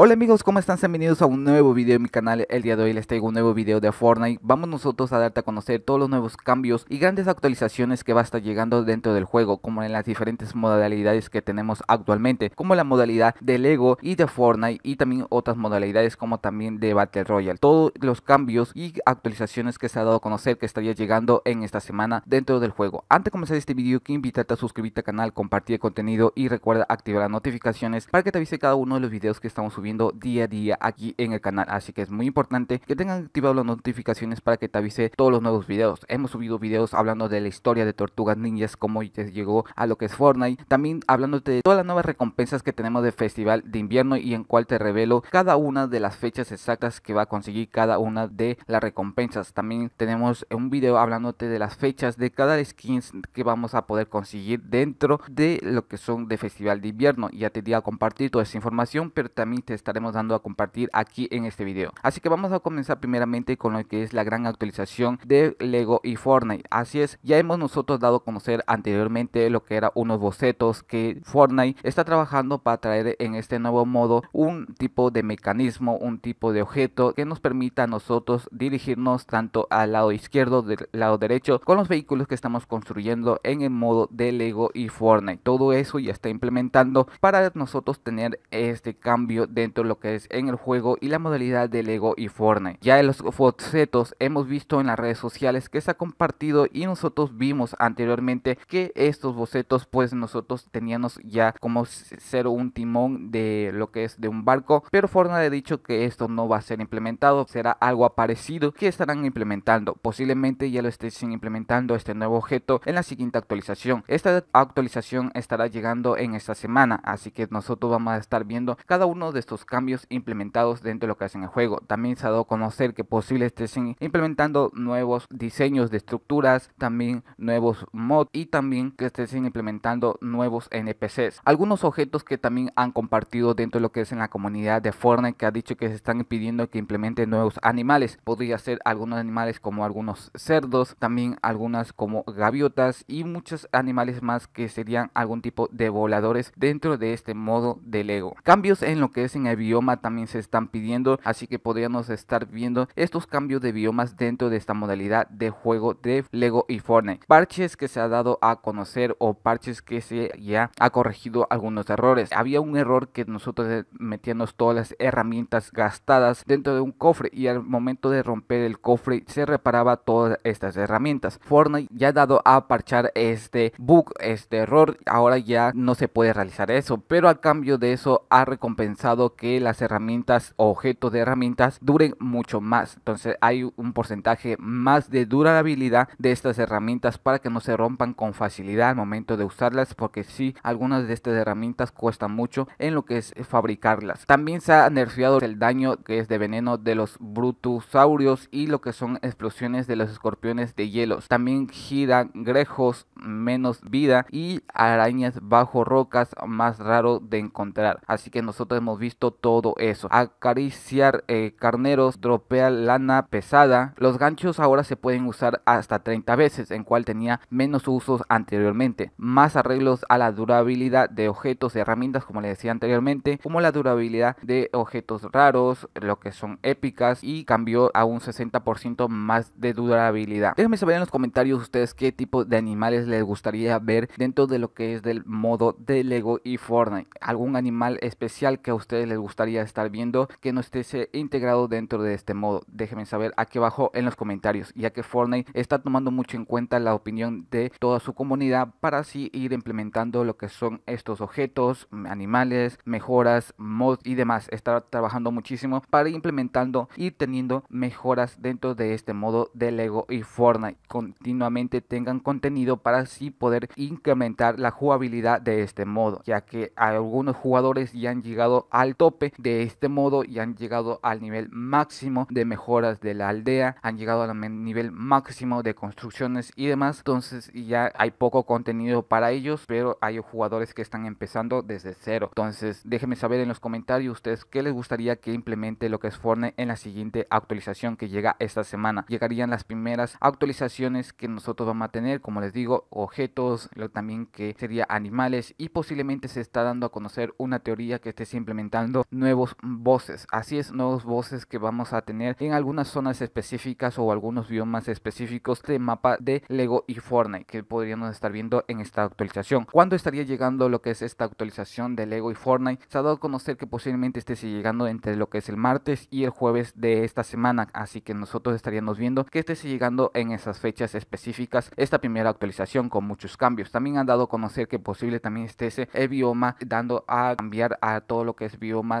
Hola amigos, ¿cómo están? Bienvenidos a un nuevo video en mi canal. El día de hoy les traigo un nuevo video de Fortnite. Vamos nosotros a darte a conocer todos los nuevos cambios y grandes actualizaciones que va a estar llegando dentro del juego, como en las diferentes modalidades que tenemos actualmente, como la modalidad de Lego y de Fortnite y también otras modalidades como también de Battle Royale. Todos los cambios y actualizaciones que se ha dado a conocer que estaría llegando en esta semana dentro del juego. Antes de comenzar este video, quiero invitarte a suscribirte al canal, compartir el contenido y recuerda activar las notificaciones para que te avise cada uno de los videos que estamos subiendo día a día aquí en el canal. Así que es muy importante que tengan activado las notificaciones para que te avise todos los nuevos vídeos Hemos subido vídeos hablando de la historia de Tortugas Ninjas, cómo llegó a lo que es Fortnite. También hablándote de todas las nuevas recompensas que tenemos de Festival de Invierno y en cual te revelo cada una de las fechas exactas que va a conseguir cada una de las recompensas. También tenemos un vídeo hablándote de las fechas de cada skins que vamos a poder conseguir dentro de lo que son de Festival de Invierno. Ya te di a compartir toda esa información, pero también te estaremos dando a compartir aquí en este vídeo Así que vamos a comenzar primeramente con lo que es la gran actualización de LEGO y Fortnite. Así es, ya hemos nosotros dado a conocer anteriormente lo que era unos bocetos que Fortnite está trabajando para traer en este nuevo modo un tipo de mecanismo, un tipo de objeto que nos permita a nosotros dirigirnos tanto al lado izquierdo del lado derecho con los vehículos que estamos construyendo en el modo de LEGO y Fortnite. Todo eso ya está implementando para nosotros tener este cambio dentro de lo que es en el juego y la modalidad de Lego y Fortnite. Ya en los bocetos hemos visto en las redes sociales que se ha compartido y nosotros vimos anteriormente que estos bocetos pues nosotros teníamos ya como ser un timón de lo que es de un barco, pero Fortnite ha dicho que esto no va a ser implementado, será algo parecido que estarán implementando, posiblemente ya lo estén implementando este nuevo objeto en la siguiente actualización. Esta actualización estará llegando en esta semana, así que nosotros vamos a estar viendo cada uno de estos cambios implementados dentro de lo que hacen el juego. También se ha dado a conocer que posible estén implementando nuevos diseños de estructuras, también nuevos mods y también que estén implementando nuevos NPCs. Algunos objetos que también han compartido dentro de lo que es en la comunidad de Fortnite que ha dicho que se están pidiendo que implementen nuevos animales. Podría ser algunos animales como algunos cerdos, también algunas como gaviotas y muchos animales más que serían algún tipo de voladores dentro de este modo de Lego. Cambios en lo que es en el bioma también se están pidiendo, así que podríamos estar viendo estos cambios de biomas dentro de esta modalidad de juego de Lego y Fortnite. Parches que se ha dado a conocer o parches que se ya ha corregido algunos errores. Había un error que nosotros metíamos todas las herramientas gastadas dentro de un cofre y al momento de romper el cofre se reparaba todas estas herramientas. Fortnite ya ha dado a parchar este bug, este error. Ahora ya no se puede realizar eso, pero a cambio de eso ha recompensado que las herramientas o objetos de herramientas duren mucho más. Entonces hay un porcentaje más de durabilidad de estas herramientas para que no se rompan con facilidad al momento de usarlas porque si algunas de estas herramientas cuestan mucho en lo que es eh, fabricarlas. También se ha nerviado el daño que es de veneno de los brutosaurios y lo que son explosiones de los escorpiones de hielos. También giran grejos menos vida y arañas bajo rocas más raro de encontrar. Así que nosotros hemos visto todo eso. Acariciar eh, carneros, dropea lana pesada. Los ganchos ahora se pueden usar hasta 30 veces, en cual tenía menos usos anteriormente. Más arreglos a la durabilidad de objetos, herramientas, como les decía anteriormente, como la durabilidad de objetos raros, lo que son épicas, y cambió a un 60% más de durabilidad. Déjenme saber en los comentarios ustedes qué tipo de animales les gustaría ver dentro de lo que es del modo de Lego y Fortnite. ¿Algún animal especial que a ustedes les gustaría estar viendo que no esté eh, integrado dentro de este modo. Déjenme saber aquí abajo en los comentarios, ya que Fortnite está tomando mucho en cuenta la opinión de toda su comunidad para así ir implementando lo que son estos objetos, animales, mejoras, mods y demás. Está trabajando muchísimo para ir implementando y teniendo mejoras dentro de este modo de Lego y Fortnite. Continuamente tengan contenido para así poder incrementar la jugabilidad de este modo, ya que algunos jugadores ya han llegado al tope. De este modo y han llegado al nivel máximo de mejoras de la aldea, han llegado al nivel máximo de construcciones y demás. Entonces ya hay poco contenido para ellos, pero hay jugadores que están empezando desde cero. Entonces déjenme saber en los comentarios ustedes qué les gustaría que implemente lo que es Forne en la siguiente actualización que llega esta semana. Llegarían las primeras actualizaciones que nosotros vamos a tener, como les digo, objetos, lo también que sería animales y posiblemente se está dando a conocer una teoría que esté implementando nuevos voces. Así es, nuevos voces que vamos a tener en algunas zonas específicas o algunos biomas específicos de mapa de Lego y Fortnite que podríamos estar viendo en esta actualización. cuando estaría llegando lo que es esta actualización de Lego y Fortnite? Se ha dado a conocer que posiblemente esté llegando entre lo que es el martes y el jueves de esta semana, así que nosotros estaríamos viendo que esté llegando en esas fechas específicas esta primera actualización con muchos cambios. También han dado a conocer que posible también esté ese eh, bioma dando a cambiar a todo lo que es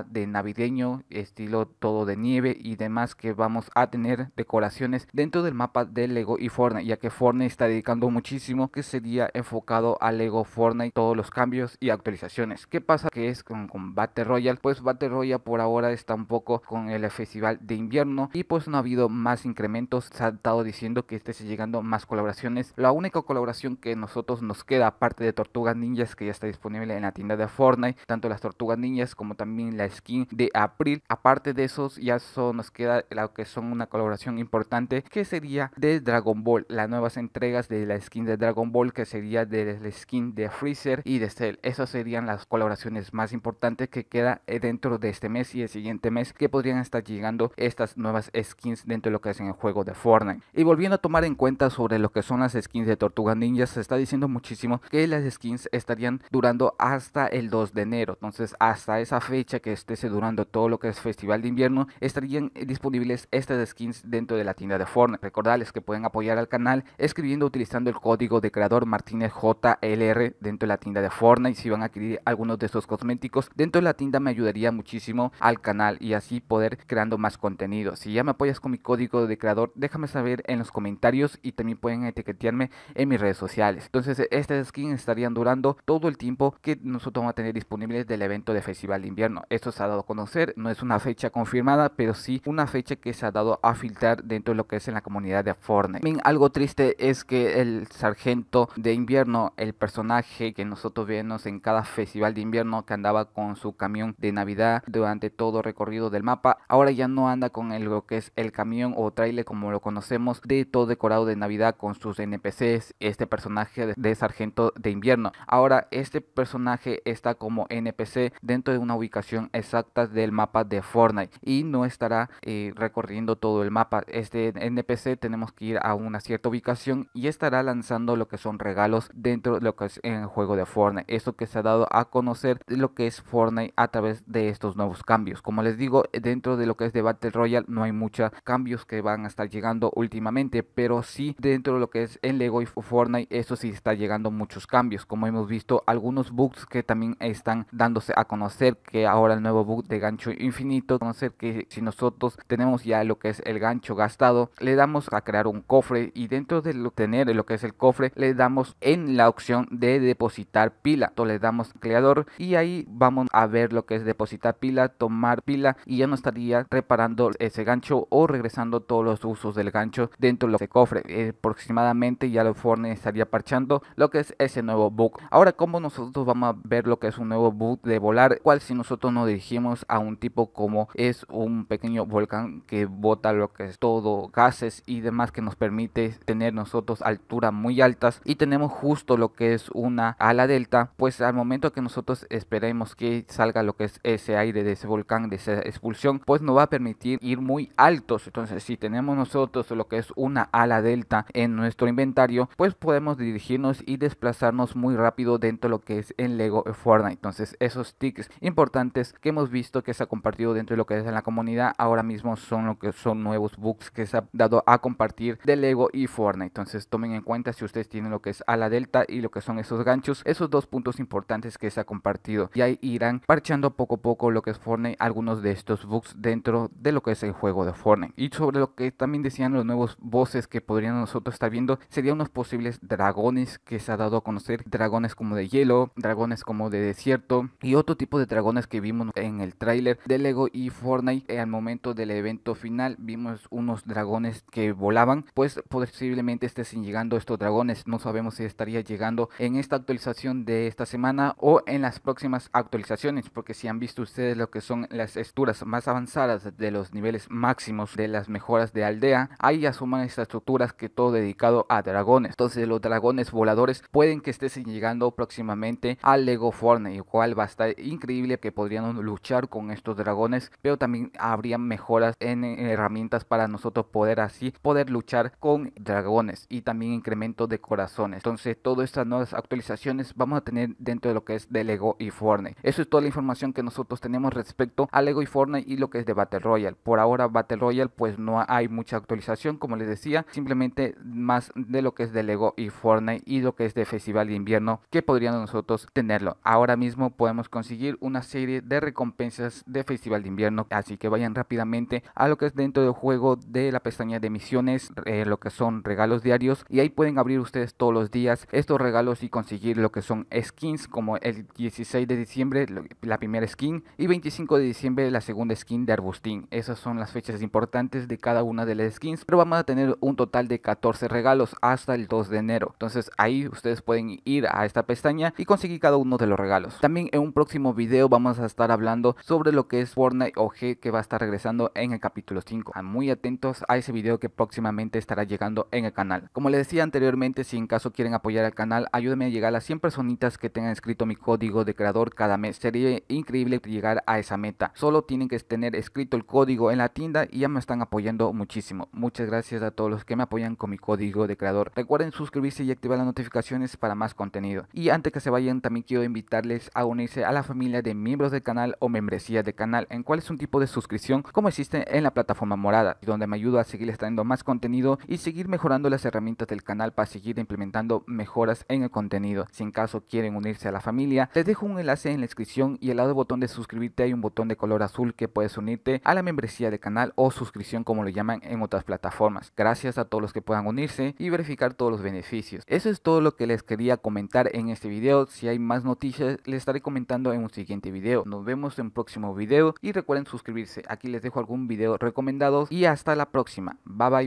de navideño, estilo todo de nieve y demás que vamos a tener decoraciones dentro del mapa de Lego y Fortnite, ya que Fortnite está dedicando muchísimo que sería enfocado a Lego Fortnite, todos los cambios y actualizaciones. ¿Qué pasa que es con, Battle Royale? Pues Battle Royale por ahora está un poco con el festival de invierno y pues no ha habido más incrementos, se ha estado diciendo que esté llegando más colaboraciones. La única colaboración que nosotros nos queda aparte de Tortugas Ninjas que ya está disponible en la tienda de Fortnite, tanto las Tortugas Ninjas como también la skin de abril. Aparte de esos, ya solo nos queda lo que son una colaboración importante que sería de Dragon Ball. Las nuevas entregas de la skin de Dragon Ball que sería de la skin de Freezer y de Cell. Esas serían las colaboraciones más importantes que queda eh, dentro de este mes y el siguiente mes que podrían estar llegando estas nuevas skins dentro de lo que es en el juego de Fortnite. Y volviendo a tomar en cuenta sobre lo que son las skins de Tortuga Ninja, se está diciendo muchísimo que las skins estarían durando hasta el 2 de enero. Entonces hasta esa fecha que esté durando todo lo que es Festival de Invierno, estarían eh, disponibles estas skins dentro de la tienda de Fortnite. Recordarles que pueden apoyar al canal escribiendo utilizando el código de creador Martínez JLR dentro de la tienda de Fortnite. Si van a adquirir algunos de estos cosméticos dentro de la tienda me ayudaría muchísimo al canal y así poder creando más contenido. Si ya me apoyas con mi código de creador, déjame saber en los comentarios y también pueden etiquetearme en mis redes sociales. Entonces, estas skins estarían durando todo el tiempo que nosotros vamos a tener disponibles del evento de Festival de Invierno esto se ha dado a conocer, no es una fecha confirmada, pero sí una fecha que se ha dado a filtrar dentro de lo que es en la comunidad de Fortnite. algo triste es que el sargento de invierno, el personaje que nosotros vemos en cada festival de invierno que andaba con su camión de Navidad durante todo recorrido del mapa, ahora ya no anda con lo que es el camión o trailer como lo conocemos de todo decorado de Navidad con sus NPCs, este personaje de sargento de invierno. Ahora este personaje está como NPC dentro de una ubicación exacta del mapa de Fortnite y no estará eh, recorriendo todo el mapa. Este NPC tenemos que ir a una cierta ubicación y estará lanzando lo que son regalos dentro de lo que es el juego de Fortnite. Esto que se ha dado a conocer lo que es Fortnite a través de estos nuevos cambios. Como les digo, dentro de lo que es de Battle Royale no hay muchos cambios que van a estar llegando últimamente, pero sí dentro de lo que es en Lego y Fortnite, eso sí está llegando muchos cambios. Como hemos visto, algunos bugs que también están dándose a conocer que ahora ahora el nuevo bug de gancho infinito. vamos a Conocer que si nosotros tenemos ya lo que es el gancho gastado, le damos a crear un cofre y dentro de lo, tener lo que es el cofre, le damos en la opción de depositar pila. Entonces le damos creador y ahí vamos a ver lo que es depositar pila, tomar pila y ya no estaría reparando ese gancho o regresando todos los usos del gancho dentro de ese cofre. Eh, aproximadamente ya lo forne estaría parchando lo que es ese nuevo bug. Ahora, como nosotros vamos a ver lo que es un nuevo bug de volar, cual si nosotros nos dirigimos a un tipo como es un pequeño volcán que bota lo que es todo, gases y demás que nos permite tener nosotros alturas muy altas y tenemos justo lo que es una ala delta, pues al momento que nosotros esperemos que salga lo que es ese aire de ese volcán, de esa expulsión, pues nos va a permitir ir muy altos. Entonces, si tenemos nosotros lo que es una ala delta en nuestro inventario, pues podemos dirigirnos y desplazarnos muy rápido dentro lo que es el Lego Fortnite. Entonces, esos tics importantes que hemos visto que se ha compartido dentro de lo que es en la comunidad, ahora mismo son lo que son nuevos books que se ha dado a compartir de Lego y Fortnite. Entonces tomen en cuenta si ustedes tienen lo que es a la delta y lo que son esos ganchos, esos dos puntos importantes que se ha compartido. Y ahí irán parchando poco a poco lo que es Fortnite, algunos de estos bugs dentro de lo que es el juego de Fortnite. Y sobre lo que también decían los nuevos voces que podrían nosotros estar viendo, serían unos posibles dragones que se ha dado a conocer, dragones como de hielo, dragones como de desierto y otro tipo de dragones que vimos en el tráiler de Lego y Fortnite eh, al momento del evento final vimos unos dragones que volaban pues posiblemente estén llegando estos dragones no sabemos si estaría llegando en esta actualización de esta semana o en las próximas actualizaciones porque si han visto ustedes lo que son las estructuras más avanzadas de los niveles máximos de las mejoras de aldea ahí ya suman estas estructuras que todo dedicado a dragones entonces los dragones voladores pueden que estén llegando próximamente al Lego Fortnite, lo cual va a estar increíble que luchar con estos dragones, pero también habría mejoras en herramientas para nosotros poder así poder luchar con dragones y también incremento de corazones. Entonces, todas estas nuevas actualizaciones vamos a tener dentro de lo que es de Lego y Fortnite. Eso es toda la información que nosotros tenemos respecto a Lego y Fortnite y lo que es de Battle Royale. Por ahora Battle Royale pues no hay mucha actualización, como les decía, simplemente más de lo que es de Lego y Fortnite y lo que es de Festival de Invierno que podrían nosotros tenerlo. Ahora mismo podemos conseguir una serie de recompensas de Festival de Invierno. Así que vayan rápidamente a lo que es dentro del juego de la pestaña de misiones, eh, lo que son regalos diarios. Y ahí pueden abrir ustedes todos los días estos regalos y conseguir lo que son skins, como el 16 de diciembre la primera skin y 25 de diciembre la segunda skin de Arbustín. Esas son las fechas importantes de cada una de las skins, pero vamos a tener un total de 14 regalos hasta el 2 de enero. Entonces ahí ustedes pueden ir a esta pestaña y conseguir cada uno de los regalos. También en un próximo video vamos a estar hablando sobre lo que es Fortnite OG que va a estar regresando en el capítulo 5. Ah, muy atentos a ese video que próximamente estará llegando en el canal. Como les decía anteriormente, si en caso quieren apoyar al canal, ayúdenme a llegar a las 100 personitas que tengan escrito mi código de creador cada mes. Sería increíble llegar a esa meta. Solo tienen que tener escrito el código en la tienda y ya me están apoyando muchísimo. Muchas gracias a todos los que me apoyan con mi código de creador. Recuerden suscribirse y activar las notificaciones para más contenido. Y antes que se vayan, también quiero invitarles a unirse a la familia de miembros de canal o membresía de canal, en cuál es un tipo de suscripción como existe en la plataforma morada, donde me ayuda a seguir extrayendo más contenido y seguir mejorando las herramientas del canal para seguir implementando mejoras en el contenido. Si en caso quieren unirse a la familia, les dejo un enlace en la descripción y al lado del botón de suscribirte hay un botón de color azul que puedes unirte a la membresía de canal o suscripción como lo llaman en otras plataformas. Gracias a todos los que puedan unirse y verificar todos los beneficios. Eso es todo lo que les quería comentar en este video. Si hay más noticias les estaré comentando en un siguiente video. Nos vemos en próximo video y recuerden suscribirse. Aquí les dejo algún video recomendado y hasta la próxima. Bye bye.